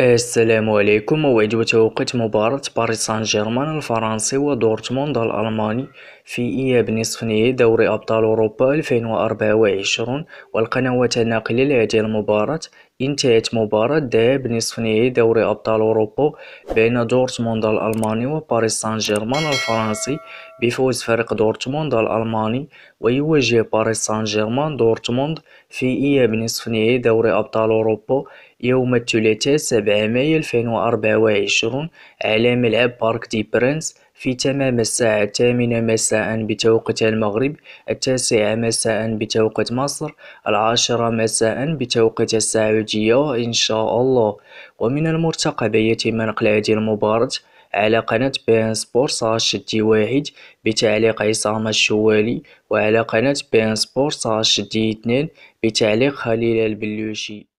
السلام عليكم موعد وتوقيت مباراة باريس سان جيرمان الفرنسي ودورتموند الألماني في إياب نصف نهائي دوري أبطال أوروبا 2024 والقنوات الناقلة لهذه المباراة انتهت مباراة الذهاب نصف دوري أبطال أوروبا بين دورتموند الألماني وباريس سان جيرمان الفرنسي بفوز فريق دورتموند الألماني ويواجه باريس سان جيرمان دورتموند في إياب نصف نهائي دوري أبطال أوروبا يوم الثلاثاء 7 مايو 2024 على ملعب بارك دي برنس في تمام الساعة الثامنة مساءً بتوقيت المغرب، التاسعة مساءً بتوقيت مصر، العاشرة مساءً بتوقيت السعودية إن شاء الله. ومن المرتقب يتم نقل هذه المباراة على قناة بين سبور ساش دي واحد بتعليق عصام الشوالي وعلى قناة بين سبور ساش دي اثنين بتعليق خليل البلوشي